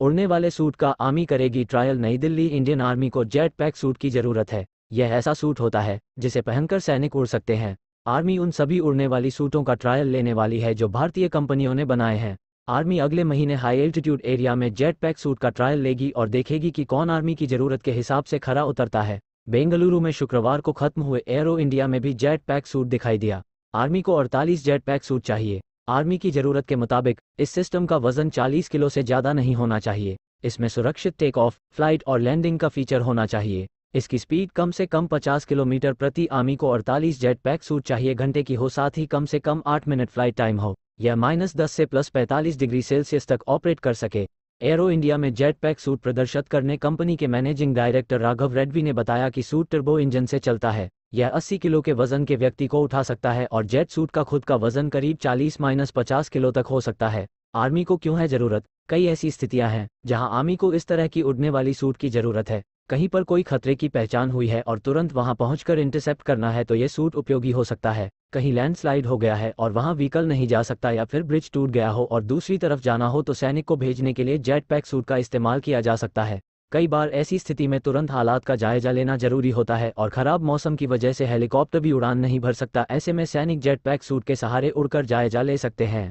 उड़ने वाले सूट का आर्मी करेगी trial New Delhi Indian army को जेट पैक सूट की जरूरत है यह ऐसा सूट होता है जिसे पहनकर सैनिक उड़ सकते हैं आर्मी उन सभी उड़ने वाली सूटों का ट्रायल लेने वाली है जो भारतीय कंपनियों ने बनाए हैं आर्मी अगले महीने हाई एल्टीट्यूड एरिया में जेट पैक सूट का ट्रायल लेगी और देखेगी कि कौन आर्मी की जरूरत के हिसाब से खरा उतरता है बेंगलुरु में शुक्रवार को खत्म हुए एयरो इंडिया में भी जेट पैक सूट दिखाई दिया आर्मी को 48 जेट पैक सूट चाहिए आर्मी की जरूरत के मुताबिक इस सिस्टम का वजन 40 किलो से ज्यादा नहीं होना चाहिए इसमें सुरक्षित टेक ऑफ फ्लाइट और लैंडिंग का फीचर होना चाहिए इसकी स्पीड कम से कम 50 किलोमीटर प्रति आर्मी को 48 जेट पैक सूट चाहिए घंटे की हो साथ ही कम से कम 8 मिनट फ्लाइट टाइम हो यह माइनस दस से प्लस पैंतालीस डिग्री सेल्सियस तक ऑपरेट कर सके एयरो इंडिया में जेट पैक सूट प्रदर्शित करने कंपनी के मैनेजिंग डायरेक्टर राघव रेडवी ने बताया कि सूट टर्बो इंजन से चलता है यह 80 किलो के वजन के व्यक्ति को उठा सकता है और जेट सूट का खुद का वजन करीब 40 माइनस पचास किलो तक हो सकता है आर्मी को क्यों है जरूरत कई ऐसी स्थितियां हैं जहां आर्मी को इस तरह की उड़ने वाली सूट की जरूरत है कहीं पर कोई खतरे की पहचान हुई है और तुरंत वहां पहुंचकर इंटरसेप्ट करना है तो ये सूट उपयोगी हो सकता है कहीं लैंडस्लाइड हो गया है और वहां व्हीकल नहीं जा सकता या फिर ब्रिज टूट गया हो और दूसरी तरफ जाना हो तो सैनिक को भेजने के लिए जेट पैक सूट का इस्तेमाल किया जा सकता है कई बार ऐसी स्थिति में तुरंत हालात का जायजा लेना जरूरी होता है और खराब मौसम की वजह से हेलीकॉप्टर भी उड़ान नहीं भर सकता ऐसे में सैनिक जेट पैक सूट के सहारे उड़कर जायजा ले सकते हैं